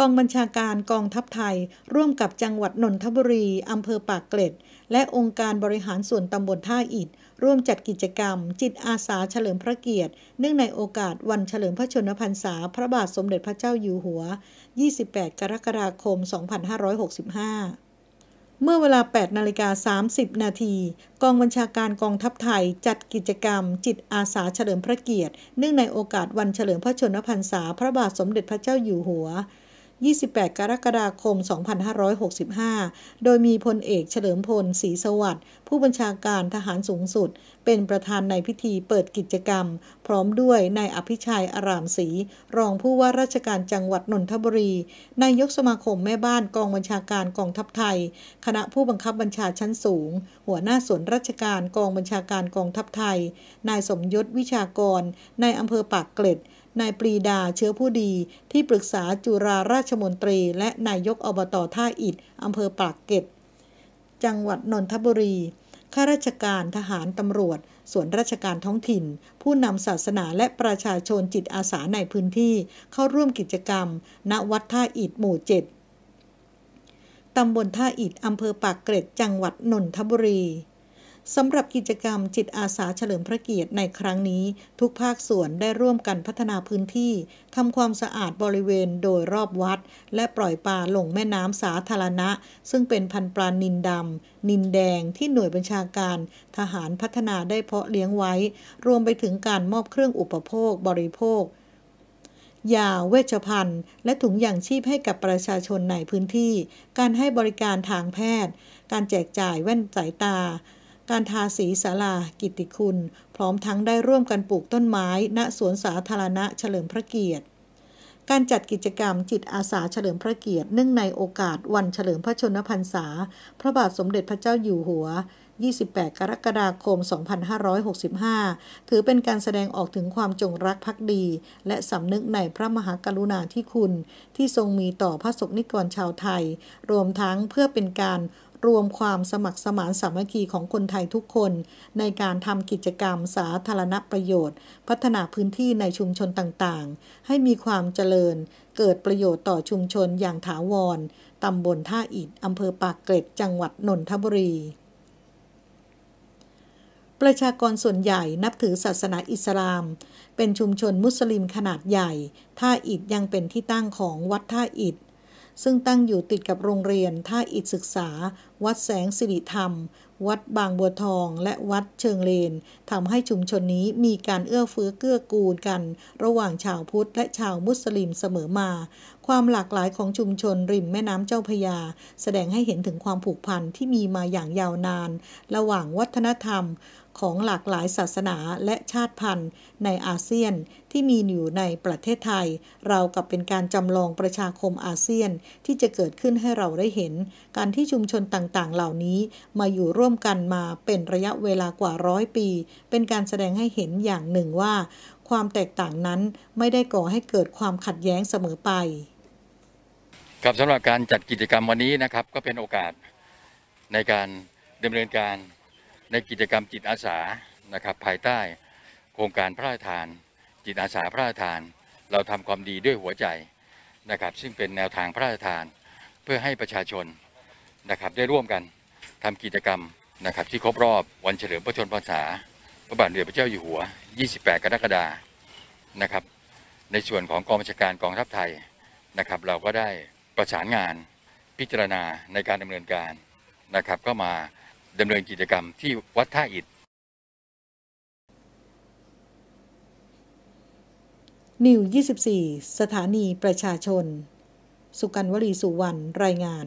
กองบัญชาการกองทัพไทยร่วมกับจังหวัดนนทบุรีอำเภอปากเกร็ดและองค์การบริหารส่วนตำบลท่าอิดร่วมจัดกิจกรรมจิตอาสาเฉลิมพระเกียรติเนื่องในโอกาสวันเฉลิมพระชนมพรรษาพระบาทสมเด็จพระเจ้าอยู่หัว 28 กรกฎาคม 2565 เมื่อเวลา 8 นาฬิกา 30 นาที กองบัญชาการกองทัพไทยจัดกิจกรรมจิตอาสาเฉลิมพระเกียรติเนื่องในโอกาสวันเฉลิมพระชนมพรรษาพระบาทสมเด็จพระเจ้าอยู่หัว28 กรกฎาคม 2565 โดยมีพลเอกเฉลิมพลศรีสวัสดิ์ผู้บัญชาการทหารสูงสุด เป็นประธานในพิธีเปิดกิจกรรม พร้อมด้วยนายอภิชัยอารามศรีรองผู้ว่าราชการจังหวัดนนทบุรีนายกสมาคมแม่บ้านกองบัญชาการกองทัพไทย คณะผู้บังคับบัญชาชั้นสูง หัวหน้าส่วนราชการกองบัญชาการกองทัพไทยนายสมยศวิชากรนายอำเภอปากเกร็ดนายปรีดาเชื้อผู้ดี ที่ปรึกษาจุฬาราชมนตรีและนายกอบตท่าอิดอำเภอปากเกร็ดจังหวัดนนทบุรีข้าราชการทหารตำรวจ ส่วนราชการท้องถิ่น ผู้นำศาสนาและประชาชนจิตอาสาในพื้นที่เข้าร่วมกิจกรรมณวัดท่าอิดหมู่เจ็ดตำบลท่าอิดอำเภอปากเกร็ดจังหวัดนนทบุรีสำหรับกิจกรรมจิตอาสาเฉลิมพระเกียรติในครั้งนี้ ทุกภาคส่วนได้ร่วมกันพัฒนาพื้นที่ทำความสะอาดบริเวณโดยรอบวัด และปล่อยปลาลงแม่น้ำสาธารณะ ซึ่งเป็นพันปลานินดำนินแดงที่หน่วยบัญชาการ ทหารพัฒนาได้เพาะเลี้ยงไว้ รวมไปถึงการมอบเครื่องอุปโภคบริโภค ยาเวชภัณฑ์ และถุงยางชีพให้กับประชาชนในพื้นที่ การให้บริการทางแพทย์ การแจกจ่ายแว่นสายตาการทาสีสาลากิติคุณ พร้อมทั้งได้ร่วมกันปลูกต้นไม้ ณ สวนสาธารณะเฉลิมพระเกียรติ การจัดกิจกรรมจิตอาสาเฉลิมพระเกียรติ เนื่องในโอกาสวันเฉลิมพระชนมพรรษา พระบาทสมเด็จพระเจ้าอยู่หัว 28 กรกฎาคม 2565 ถือเป็นการแสดงออกถึงความจงรักภักดี และสำนึกในพระมหากรุณาธิคุณที่ทรงมีต่อพระสกนิกรชาวไทย รวมทั้งเพื่อเป็นการรวมความสมัครสมานสามัคคีของคนไทยทุกคน ในการทำกิจกรรมสาธารณประโยชน์ พัฒนาพื้นที่ในชุมชนต่างๆ ให้มีความเจริญ เกิดประโยชน์ต่อชุมชนอย่างถาวรตำบลท่าอิดอำเภอปากเกร็ดจังหวัดนนทบุรี ประชากรส่วนใหญ่นับถือศาสนาอิสลาม เป็นชุมชนมุสลิมขนาดใหญ่ท่าอิดยังเป็นที่ตั้งของวัดท่าอิดซึ่งตั้งอยู่ติดกับโรงเรียนท่าอิศึกษา วัดแสงสิริธรรมวัดบางบัวทองและวัดเชิงเลนทำให้ชุมชนนี้มีการเอื้อเฟื้อเกื้อกูลกันระหว่างชาวพุทธและชาวมุสลิมเสมอมา ความหลากหลายของชุมชนริมแม่น้ำเจ้าพยา แสดงให้เห็นถึงความผูกพันที่มีมาอย่างยาวนานระหว่างวัฒนธรรมของหลากหลายศาสนาและชาติพันธุ์ในอาเซียนที่มีอยู่ในประเทศไทย เรากับเป็นการจำลองประชาคมอาเซียนที่จะเกิดขึ้นให้เราได้เห็นการที่ชุมชนต่างๆ เหล่านี้มาอยู่ร่วมร่วมกันมาเป็นระยะเวลากว่าร้อยปี เป็นการแสดงให้เห็นอย่างหนึ่งว่าความแตกต่างนั้นไม่ได้ก่อให้เกิดความขัดแย้งเสมอไปครับสำหรับการจัดกิจกรรมวันนี้นะครับก็เป็นโอกาสในการดำเนินการในกิจกรรมจิตอาสานะครับภายใต้โครงการพระราชทาน จิตอาสาพระราชทาน เราทำความดีด้วยหัวใจนะครับ ซึ่งเป็นแนวทางพระราชทานเพื่อให้ประชาชนนะครับได้ร่วมกันทำกิจกรรมนะครับที่ครบรอบวันเฉลิมพระชนมพรรษาพระบาทเด็จพระเจ้าอยู่หัว 28กรกฎาคมนะครับ ในส่วนของกองบัญชาการกองทัพไทยนะครับ เราก็ได้ประสานงานพิจารณาในการดำเนินการนะครับก็มาดำเนินกิจกรรมที่วัดท่าอิฐนิว 24 สถานีประชาชน สุกันวลีสุวรรณรายงาน